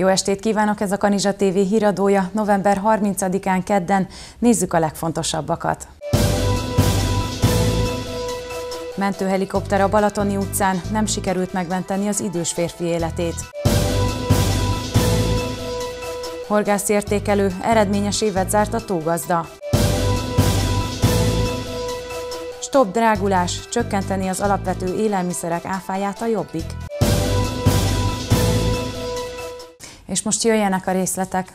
Jó estét kívánok, ez a Kanizsa TV híradója november 30-án kedden. Nézzük a legfontosabbakat. Mentőhelikopter a Balatoni utcán nem sikerült megmenteni az idős férfi életét. Horgászértékelő eredményes évet zárt a tógazda. Stop drágulás, csökkenteni az alapvető élelmiszerek áfáját a jobbik. És most jöjjenek a részletek.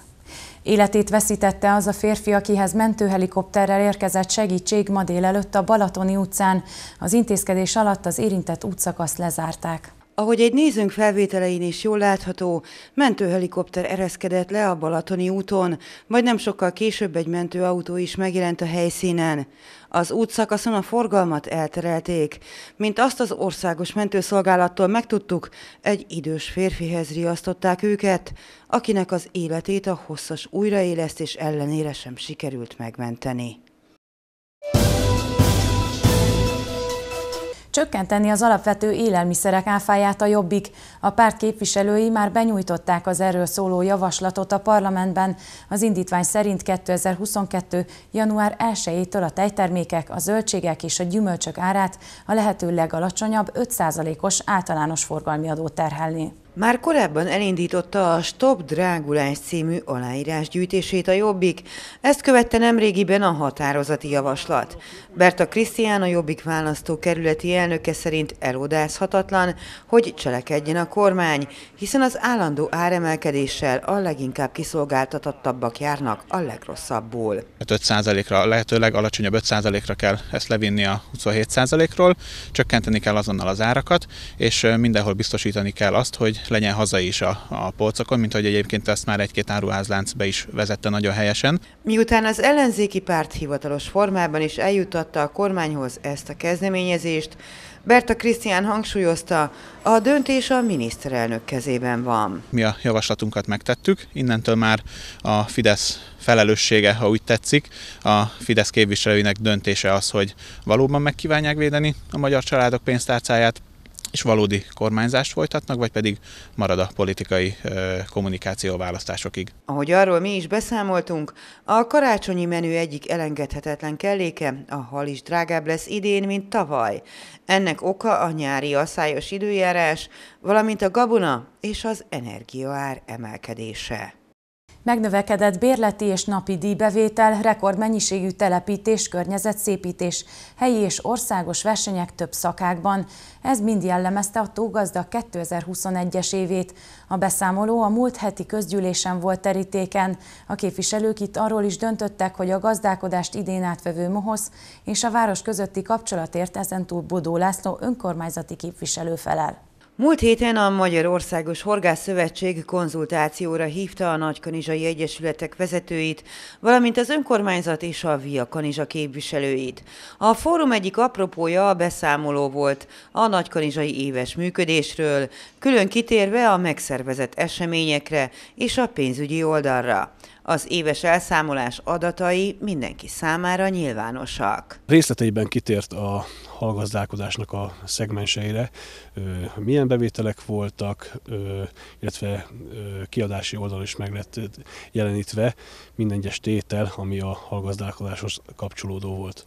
Életét veszítette az a férfi, akihez mentőhelikopterrel érkezett segítség ma délelőtt a Balatoni utcán. Az intézkedés alatt az érintett útszakaszt lezárták. Ahogy egy nézőnk felvételein is jól látható, mentőhelikopter ereszkedett le a Balatoni úton, majd nem sokkal később egy mentőautó is megjelent a helyszínen. Az útszakaszon a forgalmat elterelték. Mint azt az országos mentőszolgálattól megtudtuk, egy idős férfihez riasztották őket, akinek az életét a hosszas újraélesztés ellenére sem sikerült megmenteni. csökkenteni az alapvető élelmiszerek áfáját a jobbik. A párt képviselői már benyújtották az erről szóló javaslatot a parlamentben. Az indítvány szerint 2022. január 1-től a tejtermékek, a zöldségek és a gyümölcsök árát a lehető legalacsonyabb 5%-os általános forgalmi adót terhelni. Már korábban elindította a Stop Drágulás című aláírás gyűjtését a Jobbik, ezt követte nemrégiben a határozati javaslat. Berta Krisztián a Jobbik választókerületi elnöke szerint elodázhatatlan, hogy cselekedjen a kormány, hiszen az állandó áremelkedéssel a leginkább kiszolgáltatottabbak járnak a legrosszabbul. 5%-ra, hát lehetőleg alacsonyabb 5%-ra kell ezt levinni a 27%-ról, csökkenteni kell azonnal az árakat, és mindenhol biztosítani kell azt, hogy legyen haza is a, a polcokon, mint hogy egyébként ezt már egy-két áruházlánc be is vezette nagyon helyesen. Miután az ellenzéki párt hivatalos formában is eljutatta a kormányhoz ezt a kezdeményezést, Berta Krisztián hangsúlyozta, a döntés a miniszterelnök kezében van. Mi a javaslatunkat megtettük, innentől már a Fidesz felelőssége, ha úgy tetszik. A Fidesz képviselőinek döntése az, hogy valóban megkívánják védeni a magyar családok pénztárcáját, és valódi kormányzást folytatnak, vagy pedig marad a politikai kommunikáció választásokig. Ahogy arról mi is beszámoltunk, a karácsonyi menü egyik elengedhetetlen kelléke, a hal is drágább lesz idén, mint tavaly. Ennek oka a nyári asszályos időjárás, valamint a gabona és az energiaár emelkedése. Megnövekedett bérleti és napi díjbevétel, rekordmennyiségű telepítés, környezetszépítés, helyi és országos versenyek több szakákban. Ez mind jellemezte a Tógazda 2021-es évét. A beszámoló a múlt heti közgyűlésen volt terítéken. A képviselők itt arról is döntöttek, hogy a gazdálkodást idén átvevő Mohosz és a város közötti kapcsolatért ezentúl Bodó László önkormányzati képviselő felel. Múlt héten a Magyarországos Szövetség konzultációra hívta a nagykanizsai egyesületek vezetőit, valamint az önkormányzat és a Via Kanizsa képviselőit. A fórum egyik apropója a beszámoló volt a nagykanizsai éves működésről, külön kitérve a megszervezett eseményekre és a pénzügyi oldalra. Az éves elszámolás adatai mindenki számára nyilvánosak. Részleteiben kitért a hallgazdálkodásnak a szegmenseire, milyen bevételek voltak, illetve kiadási oldal is meg lett jelenítve minden egyes tétel, ami a hallgazdálkodáshoz kapcsolódó volt.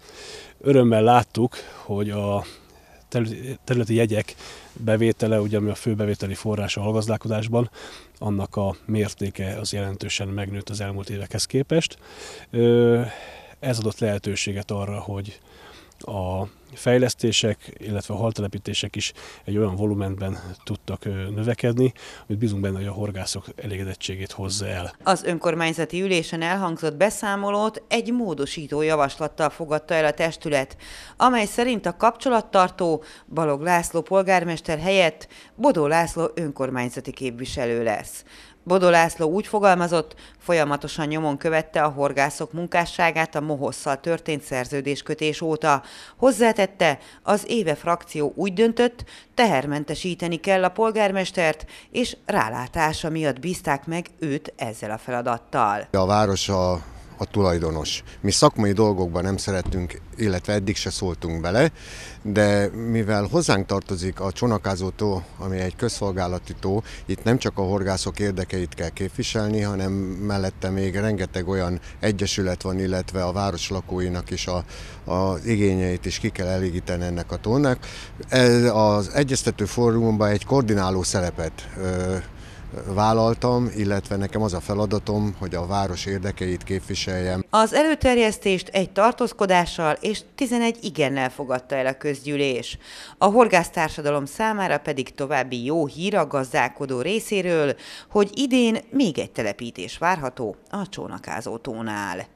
Örömmel láttuk, hogy a területi jegyek bevétele, ugye ami a fő bevételi forrás a hallgazdálkodásban, annak a mértéke az jelentősen megnőtt az elmúlt évekhez képest. Ez adott lehetőséget arra, hogy a fejlesztések, illetve a haltelepítések is egy olyan volumenben tudtak növekedni, amit bízunk benne, hogy a horgászok elégedettségét hozza el. Az önkormányzati ülésen elhangzott beszámolót egy módosító javaslattal fogadta el a testület, amely szerint a kapcsolattartó Balog László polgármester helyett Bodó László önkormányzati képviselő lesz. Bodó László úgy fogalmazott, folyamatosan nyomon követte a horgászok munkásságát a Mohosszal történt szerződéskötés óta. Hozzátette, az éve frakció úgy döntött, tehermentesíteni kell a polgármestert, és rálátása miatt bízták meg őt ezzel a feladattal. A város a a tulajdonos. Mi szakmai dolgokban nem szeretünk, illetve eddig se szóltunk bele, de mivel hozzánk tartozik a Csonakázó tó, ami egy közszolgálati tó, itt nem csak a horgászok érdekeit kell képviselni, hanem mellette még rengeteg olyan egyesület van, illetve a város lakóinak is a, az igényeit is ki kell elégíteni ennek a tónak. Ez az egyeztető fórumban egy koordináló szerepet vállaltam, illetve nekem az a feladatom, hogy a város érdekeit képviseljem. Az előterjesztést egy tartózkodással és 11 igennel fogadta el a közgyűlés. A horgásztársadalom számára pedig további jó hír a gazdálkodó részéről, hogy idén még egy telepítés várható a csónakázótónál.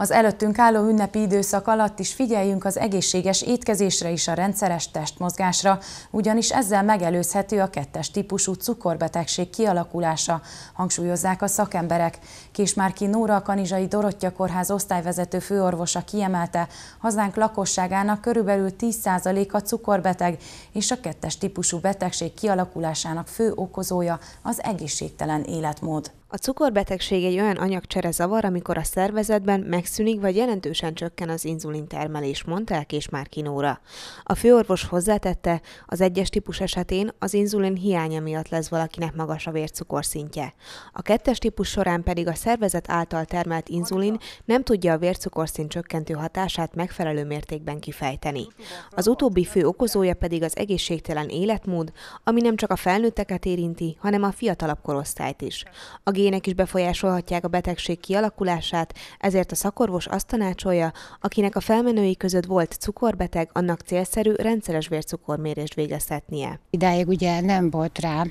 Az előttünk álló ünnepi időszak alatt is figyeljünk az egészséges étkezésre és a rendszeres testmozgásra, ugyanis ezzel megelőzhető a kettes típusú cukorbetegség kialakulása, hangsúlyozzák a szakemberek. Kismárki Nóra Kanizsai Dorottya Kórház osztályvezető főorvosa kiemelte, hazánk lakosságának körülbelül 10%-a cukorbeteg, és a kettes típusú betegség kialakulásának fő okozója az egészségtelen életmód. A cukorbetegség egy olyan anyagcsere zavar, amikor a szervezetben megszűnik vagy jelentősen csökken az inzulin termelés, mondták és már kinóra. A főorvos hozzátette, az egyes típus esetén az inzulin hiánya miatt lesz valakinek magas a vércukorszintje. A kettes típus során pedig a szervezet által termelt inzulin nem tudja a vércukorszint csökkentő hatását megfelelő mértékben kifejteni. Az utóbbi fő okozója pedig az egészségtelen életmód, ami nem csak a felnőtteket érinti, hanem a fiatalabb korosztályt is. A gének is befolyásolhatják a betegség kialakulását, ezért a szakorvos azt tanácsolja, akinek a felmenői között volt cukorbeteg, annak célszerű rendszeres vércukormérést végeztetnie. Idáig ugye nem volt rá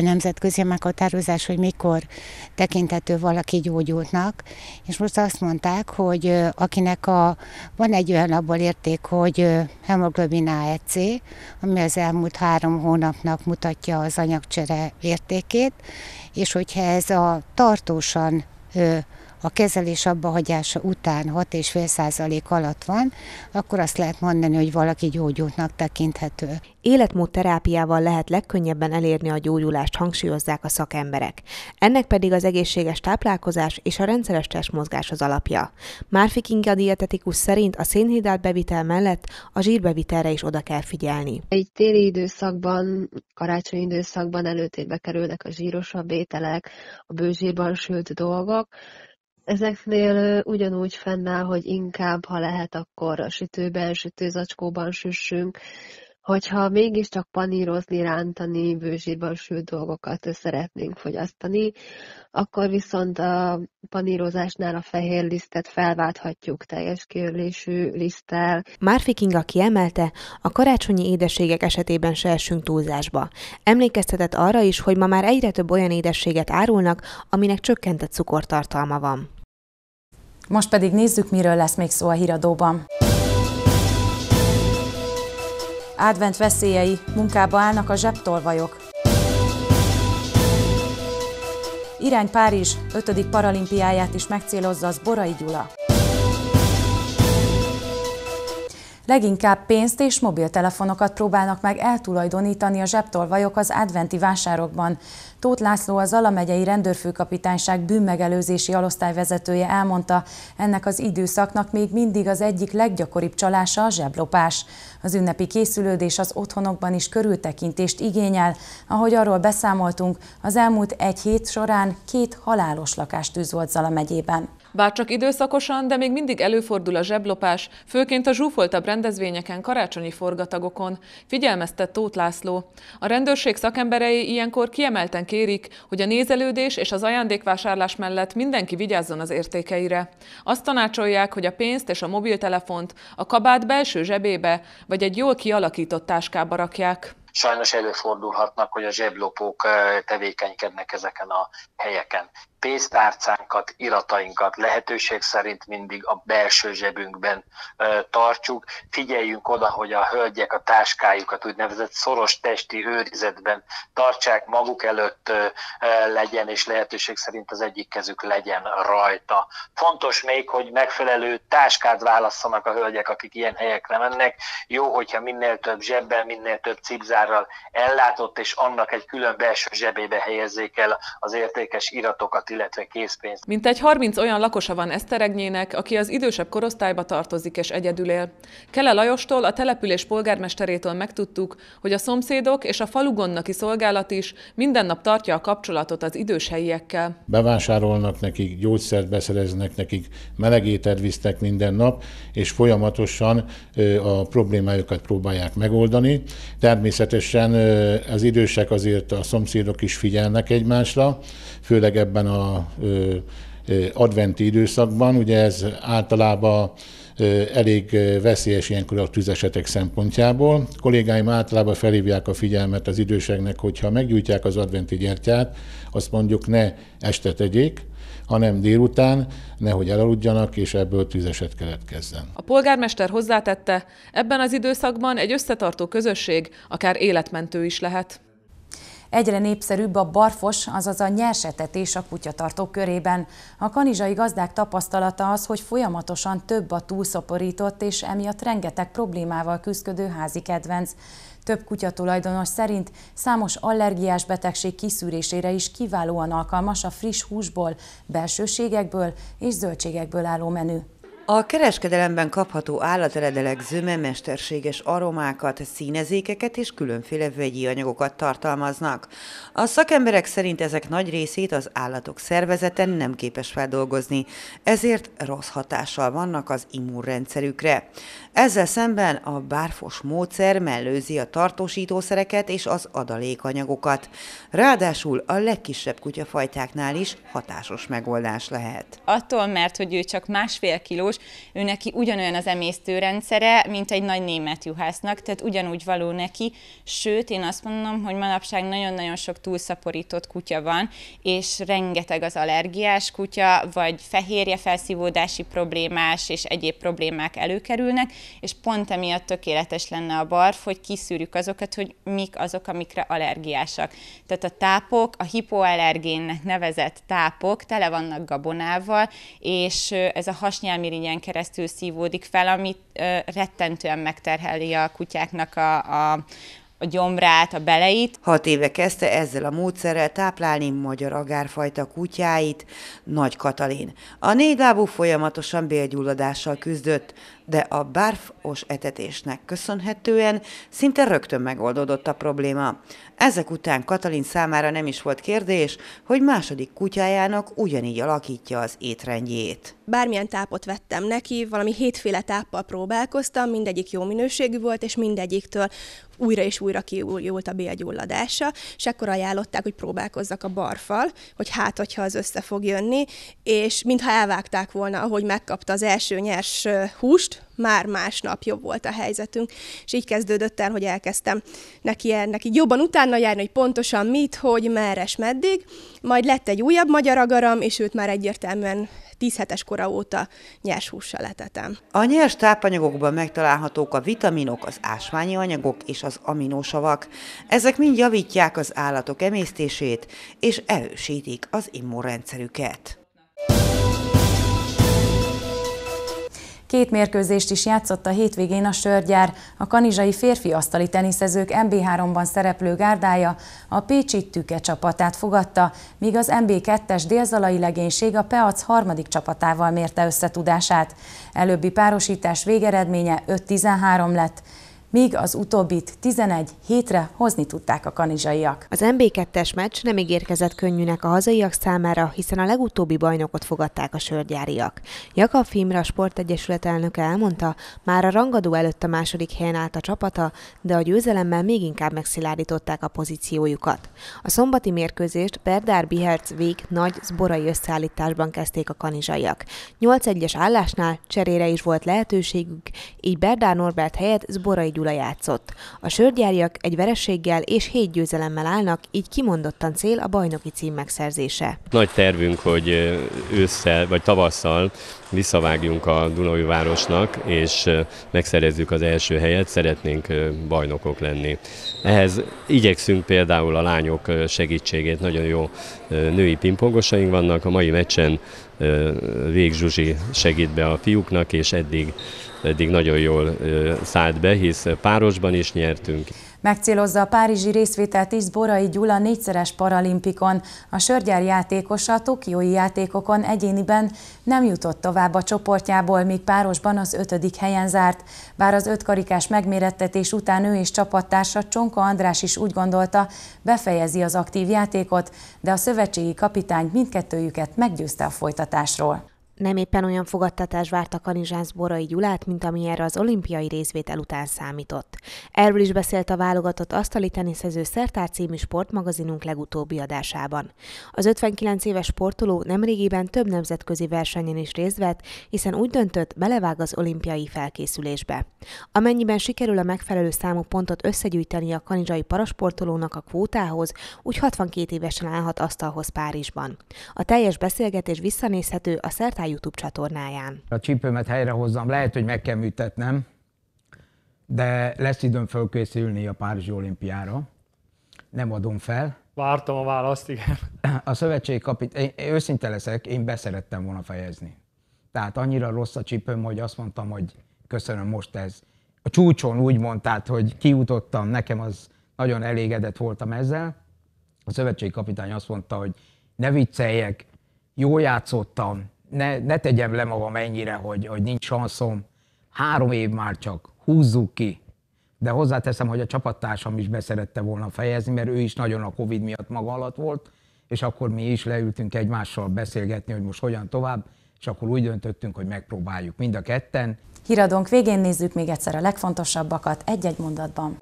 nemzetközi meghatározás, hogy mikor tekintető valaki gyógyultnak, és most azt mondták, hogy akinek a, van egy olyan abból érték, hogy hemoglobin AEC, ami az elmúlt három hónapnak mutatja az anyagcsere értékét, és hogyha ez a tartósan a kezelés abba hagyása után 6,5% alatt van, akkor azt lehet mondani, hogy valaki gyógyultnak tekinthető. terápiával lehet legkönnyebben elérni a gyógyulást, hangsúlyozzák a szakemberek. Ennek pedig az egészséges táplálkozás és a rendszeres testmozgás az alapja. Márfi Kinga dietetikus szerint a szénhidrát bevitel mellett a zsírbevitelre is oda kell figyelni. Egy téli időszakban, karácsonyi időszakban előtérbe kerülnek a zsírosabb ételek, a bőzsírban sült dolgok, Ezeknél ugyanúgy fennáll, hogy inkább, ha lehet, akkor a sütőben, sütőzacskóban süssünk, hogyha mégiscsak panírozni, rántani, bőzsírban sült dolgokat szeretnénk fogyasztani, akkor viszont a panírozásnál a fehér lisztet felválthatjuk teljes kérlésű liszttel. Márfi Kinga kiemelte, a karácsonyi édességek esetében se essünk túlzásba. Emlékeztetett arra is, hogy ma már egyre több olyan édességet árulnak, aminek csökkentett cukortartalma van. Most pedig nézzük, miről lesz még szó a híradóban. Advent veszélyei, munkába állnak a zsebtolvajok. Irány Párizs 5. paralimpiáját is megcélozza az Borai Gyula. Leginkább pénzt és mobiltelefonokat próbálnak meg eltulajdonítani a zsebtolvajok az adventi vásárokban. Tóth László, az Alamegyei rendőrfőkapitányság bűnmegelőzési alosztályvezetője elmondta, ennek az időszaknak még mindig az egyik leggyakoribb csalása a zseblopás. Az ünnepi készülődés az otthonokban is körültekintést igényel. Ahogy arról beszámoltunk, az elmúlt egy hét során két halálos lakástűz volt Zala megyében. Bár csak időszakosan, de még mindig előfordul a zseblopás, főként a zsúfoltabb rendezvényeken, karácsonyi forgatagokon, figyelmeztet Tóth László. A rendőrség szakemberei ilyenkor kiemelten kérik, hogy a nézelődés és az ajándékvásárlás mellett mindenki vigyázzon az értékeire. Azt tanácsolják, hogy a pénzt és a mobiltelefont a kabát belső zsebébe vagy egy jól kialakított táskába rakják sajnos előfordulhatnak, hogy a zseblopók eh, tevékenykednek ezeken a helyeken pénztárcánkat, iratainkat lehetőség szerint mindig a belső zsebünkben tartsuk. Figyeljünk oda, hogy a hölgyek a táskájukat úgynevezett szoros testi őrizetben tartsák maguk előtt legyen, és lehetőség szerint az egyik kezük legyen rajta. Fontos még, hogy megfelelő táskát válasszanak a hölgyek, akik ilyen helyekre mennek. Jó, hogyha minél több zsebbel, minél több cipzárral ellátott, és annak egy külön belső zsebébe helyezzék el az értékes iratokat illetve készpénzt. egy 30 olyan lakosa van Eszteregnyének, aki az idősebb korosztályba tartozik és egyedül él. Kele Lajostól, a település polgármesterétől megtudtuk, hogy a szomszédok és a falugonnaki szolgálat is minden nap tartja a kapcsolatot az idős helyiekkel. Bevásárolnak nekik, gyógyszert beszereznek nekik, melegétet visznek minden nap, és folyamatosan a problémájukat próbálják megoldani. Természetesen az idősek azért a szomszédok is figyelnek egymásra, főleg ebben a a adventi időszakban, ugye ez általában elég veszélyes ilyenkor a tüzesetek szempontjából. A kollégáim általában felhívják a figyelmet az időseknek, hogyha meggyújtják az adventi gyertyát, azt mondjuk ne este tegyék, hanem délután, nehogy elaludjanak, és ebből tüzeset keletkezzen. A polgármester hozzátette, ebben az időszakban egy összetartó közösség akár életmentő is lehet. Egyre népszerűbb a barfos, azaz a nyersetetés a kutyatartók körében. A kanizsai gazdák tapasztalata az, hogy folyamatosan több a túlszaporított és emiatt rengeteg problémával küzdködő házi kedvenc. Több kutyatulajdonos szerint számos allergiás betegség kiszűrésére is kiválóan alkalmas a friss húsból, belsőségekből és zöldségekből álló menü. A kereskedelemben kapható állateledelek zöme mesterséges aromákat, színezékeket és különféle vegyi anyagokat tartalmaznak. A szakemberek szerint ezek nagy részét az állatok szervezeten nem képes feldolgozni, ezért rossz hatással vannak az immunrendszerükre. Ezzel szemben a bárfos módszer mellőzi a tartósítószereket és az adalékanyagokat. Ráadásul a legkisebb kutyafajtáknál is hatásos megoldás lehet. Attól, mert hogy ő csak másfél kiló, pszichológus, ő neki ugyanolyan az emésztőrendszere, mint egy nagy német juhásznak, tehát ugyanúgy való neki, sőt, én azt mondom, hogy manapság nagyon-nagyon sok túlszaporított kutya van, és rengeteg az allergiás kutya, vagy fehérje felszívódási problémás és egyéb problémák előkerülnek, és pont emiatt tökéletes lenne a barf, hogy kiszűrjük azokat, hogy mik azok, amikre allergiásak. Tehát a tápok, a hipoallergénnek nevezett tápok tele vannak gabonával, és ez a hasnyálmirigy élményen keresztül szívódik fel, amit rettentően megterheli a kutyáknak a, a, a gyomrát, a beleit. Hat éve kezdte ezzel a módszerrel táplálni magyar agárfajta kutyáit, Nagy Katalin. A négy lábú folyamatosan bélgyulladással küzdött de a bárfos etetésnek köszönhetően szinte rögtön megoldódott a probléma. Ezek után Katalin számára nem is volt kérdés, hogy második kutyájának ugyanígy alakítja az étrendjét. Bármilyen tápot vettem neki, valami hétféle táppal próbálkoztam, mindegyik jó minőségű volt, és mindegyiktől újra és újra kiújult a bélgyulladása, és akkor ajánlották, hogy próbálkozzak a barfal, hogy hát, hogyha az össze fog jönni, és mintha elvágták volna, ahogy megkapta az első nyers húst, már másnap jobb volt a helyzetünk. És így kezdődött el, hogy elkezdtem neki neki jobban utána járni, hogy pontosan mit, hogy meres, meddig. Majd lett egy újabb magyar agaram, és őt már egyértelműen 10 hetes kora óta nyers hússal etetem. A nyers tápanyagokban megtalálhatók a vitaminok, az ásványi anyagok és az aminosavak. Ezek mind javítják az állatok emésztését, és erősítik az immunrendszerüket. Két mérkőzést is játszott a hétvégén a Sörgyár, a kanizsai férfi asztali teniszezők MB3-ban szereplő gárdája a Pécsi Tüke csapatát fogadta, míg az MB2-es délzalai legénység a Peac harmadik csapatával mérte összetudását. Előbbi párosítás végeredménye 5-13 lett míg az utóbbit 11 hétre hozni tudták a kanizsaiak. Az MB2-es meccs nem ígérkezett könnyűnek a hazaiak számára, hiszen a legutóbbi bajnokot fogadták a sörgyáriak. Jakab Fimra, a sportegyesület elnöke elmondta, már a rangadó előtt a második helyen állt a csapata, de a győzelemmel még inkább megszilárdították a pozíciójukat. A szombati mérkőzést Berdár Biherc vég nagy zborai összeállításban kezdték a kanizsaiak. 8-1-es állásnál cserére is volt lehetőségük, így Berdár Norbert helyett zborai Gyula játszott. A sörgyáriak egy vereséggel és hét győzelemmel állnak, így kimondottan cél a bajnoki cím megszerzése. Nagy tervünk, hogy ősszel vagy tavasszal visszavágjunk a Dunai városnak, és megszerezzük az első helyet, szeretnénk bajnokok lenni. Ehhez igyekszünk például a lányok segítségét, nagyon jó női pingpongosaink vannak, a mai meccsen végzsuzsi segít be a fiúknak, és eddig, eddig nagyon jól szállt be, hisz párosban is nyertünk. Megcélozza a párizsi részvételt is Borai Gyula négyszeres paralimpikon. A sörgyár játékosa a tokiói játékokon egyéniben nem jutott tovább a csoportjából, míg párosban az ötödik helyen zárt. Bár az ötkarikás megmérettetés után ő és csapattársa Csonka András is úgy gondolta, befejezi az aktív játékot, de a szövetségi kapitány mindkettőjüket meggyőzte a folytatásról nem éppen olyan fogadtatás várt a Kanizsánsz Borai Gyulát, mint erre az olimpiai részvétel után számított. Erről is beszélt a válogatott asztali teniszező Szertár című sportmagazinunk legutóbbi adásában. Az 59 éves sportoló nemrégiben több nemzetközi versenyen is részt vett, hiszen úgy döntött, belevág az olimpiai felkészülésbe. Amennyiben sikerül a megfelelő számú pontot összegyűjteni a kanizsai parasportolónak a kvótához, úgy 62 évesen állhat asztalhoz Párizsban. A teljes beszélgetés visszanézhető a Szertár Kárpál YouTube csatornáján. A csípőmet helyrehozzam, lehet, hogy meg kell műtetnem, de lesz időm fölkészülni a Párizsi olimpiára. Nem adom fel. Vártam a választ, igen. A szövetség Én, őszinte leszek, én beszerettem volna fejezni. Tehát annyira rossz a csípőm, hogy azt mondtam, hogy köszönöm most ez. A csúcson úgy mondtát, hogy kiutottam nekem az nagyon elégedett voltam ezzel. A szövetségi kapitány azt mondta, hogy ne vicceljek, jól játszottam, ne, ne tegyem le magam ennyire, hogy, hogy nincs szanszom. Három év már csak, húzzuk ki. De hozzáteszem, hogy a csapattársam is beszerette volna fejezni, mert ő is nagyon a Covid miatt maga alatt volt, és akkor mi is leültünk egymással beszélgetni, hogy most hogyan tovább, és akkor úgy döntöttünk, hogy megpróbáljuk mind a ketten. Híradónk végén nézzük még egyszer a legfontosabbakat egy-egy mondatban.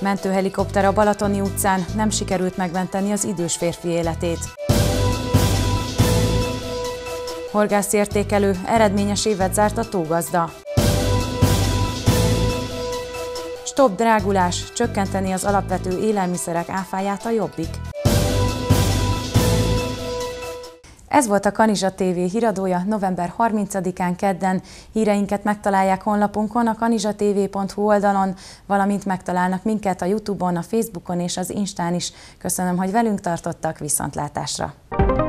Mentőhelikopter a Balatoni utcán nem sikerült megmenteni az idős férfi életét értékelő, eredményes évet zárt a tógazda. Stop drágulás, csökkenteni az alapvető élelmiszerek áfáját a jobbik. Ez volt a Kanizsa TV híradója november 30-án kedden. Híreinket megtalálják honlapunkon, a kanizsatv.hu oldalon, valamint megtalálnak minket a Youtube-on, a Facebookon és az Instán is. Köszönöm, hogy velünk tartottak, viszontlátásra!